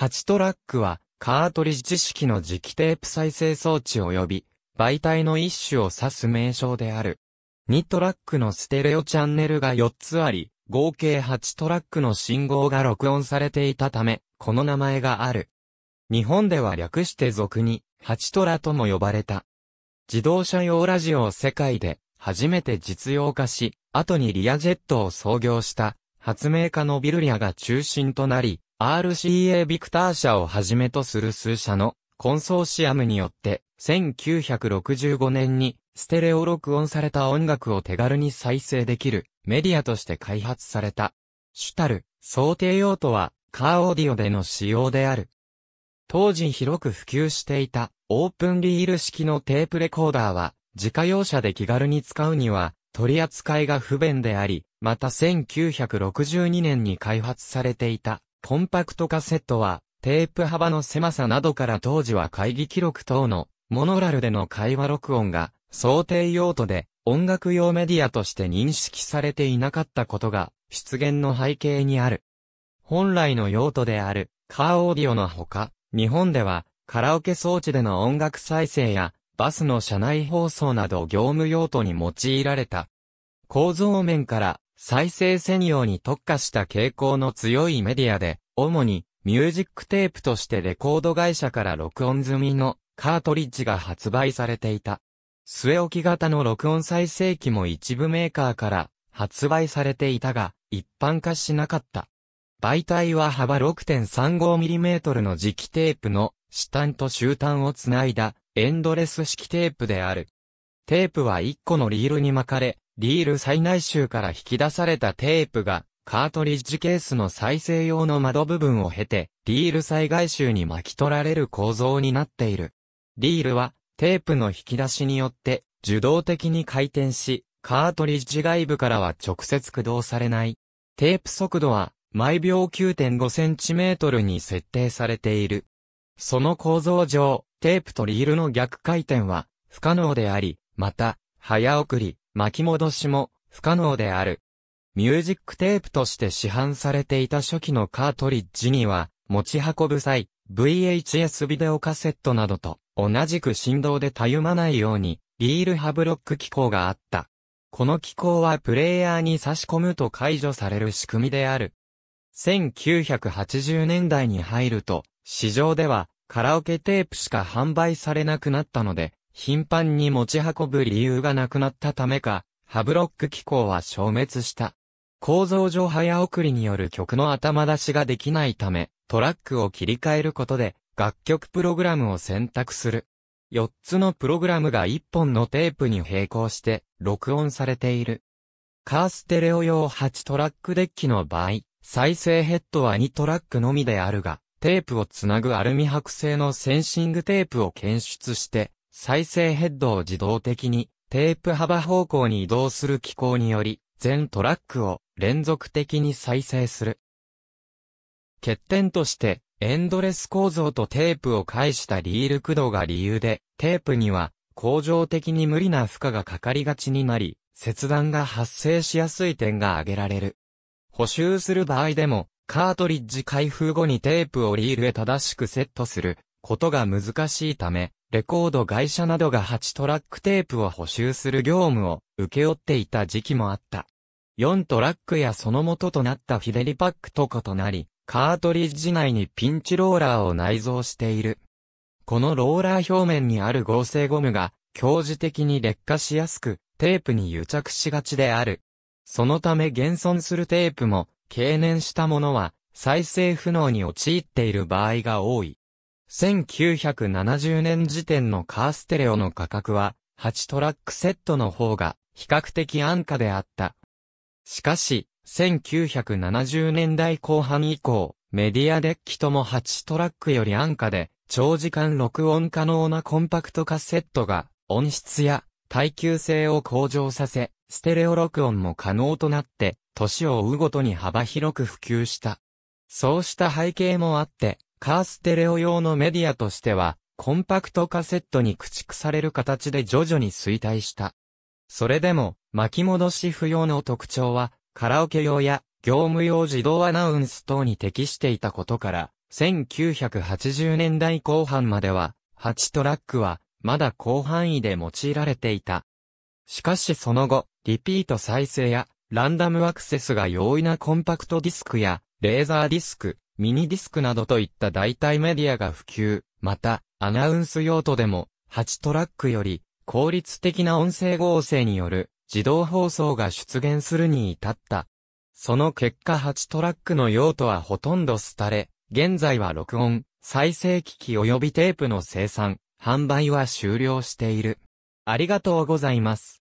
8トラックは、カートリッジ式の磁気テープ再生装置及び、媒体の一種を指す名称である。2トラックのステレオチャンネルが4つあり、合計8トラックの信号が録音されていたため、この名前がある。日本では略して俗に、8トラとも呼ばれた。自動車用ラジオを世界で初めて実用化し、後にリアジェットを創業した発明家のビルリアが中心となり、RCA ビクター社をはじめとする数社のコンソーシアムによって、1965年にステレオ録音された音楽を手軽に再生できるメディアとして開発された。主たる想定用途はカーオーディオでの使用である。当時広く普及していたオープンリール式のテープレコーダーは自家用車で気軽に使うには取り扱いが不便であり、また1962年に開発されていたコンパクトカセットは、テープ幅の狭さなどから当時は会議記録等の、モノラルでの会話録音が、想定用途で、音楽用メディアとして認識されていなかったことが、出現の背景にある。本来の用途である、カーオーディオのほか、日本では、カラオケ装置での音楽再生や、バスの車内放送など業務用途に用いられた。構造面から、再生専用に特化した傾向の強いメディアで、主にミュージックテープとしてレコード会社から録音済みのカートリッジが発売されていた。末置き型の録音再生機も一部メーカーから発売されていたが、一般化しなかった。媒体は幅 6.35mm の磁気テープの下端と終端をつないだエンドレス式テープである。テープは1個のリールに巻かれ、リール最内周から引き出されたテープが、カートリッジケースの再生用の窓部分を経て、リール最外周に巻き取られる構造になっている。リールは、テープの引き出しによって、受動的に回転し、カートリッジ外部からは直接駆動されない。テープ速度は、毎秒 9.5cm に設定されている。その構造上、テープとリールの逆回転は不可能であり、また、早送り、巻き戻しも不可能である。ミュージックテープとして市販されていた初期のカートリッジには、持ち運ぶ際、VHS ビデオカセットなどと同じく振動でたゆまないように、リールハブロック機構があった。この機構はプレイヤーに差し込むと解除される仕組みである。1980年代に入ると、市場ではカラオケテープしか販売されなくなったので、頻繁に持ち運ぶ理由がなくなったためか、ハブロック機構は消滅した。構造上早送りによる曲の頭出しができないため、トラックを切り替えることで、楽曲プログラムを選択する。4つのプログラムが1本のテープに並行して、録音されている。カーステレオ用8トラックデッキの場合、再生ヘッドは2トラックのみであるが、テープをつなぐアルミ箔製のセンシングテープを検出して、再生ヘッドを自動的にテープ幅方向に移動する機構により、全トラックを連続的に再生する。欠点として、エンドレス構造とテープを介したリール駆動が理由で、テープには、恒常的に無理な負荷がかかりがちになり、切断が発生しやすい点が挙げられる。補修する場合でも、カートリッジ開封後にテープをリールへ正しくセットすることが難しいため、レコード会社などが8トラックテープを補修する業務を請け負っていた時期もあった。4トラックやその元となったフィデリパックと異なり、カートリッジ内にピンチローラーを内蔵している。このローラー表面にある合成ゴムが、強磁的に劣化しやすく、テープに癒着しがちである。そのため現存するテープも、経年したものは、再生不能に陥っている場合が多い。1970年時点のカーステレオの価格は、8トラックセットの方が、比較的安価であった。しかし、1970年代後半以降、メディアデッキとも8トラックより安価で、長時間録音可能なコンパクトカセットが、音質や耐久性を向上させ、ステレオ録音も可能となって、年を追うごとに幅広く普及した。そうした背景もあって、カーステレオ用のメディアとしては、コンパクトカセットに駆逐される形で徐々に衰退した。それでも、巻き戻し不要の特徴は、カラオケ用や業務用自動アナウンス等に適していたことから、1980年代後半までは、8トラックは、まだ広範囲で用いられていた。しかしその後、リピート再生や、ランダムアクセスが容易なコンパクトディスクや、レーザーディスク、ミニディスクなどといった代替メディアが普及、また、アナウンス用途でも、8トラックより、効率的な音声合成による、自動放送が出現するに至った。その結果8トラックの用途はほとんど廃れ、現在は録音、再生機器及びテープの生産、販売は終了している。ありがとうございます。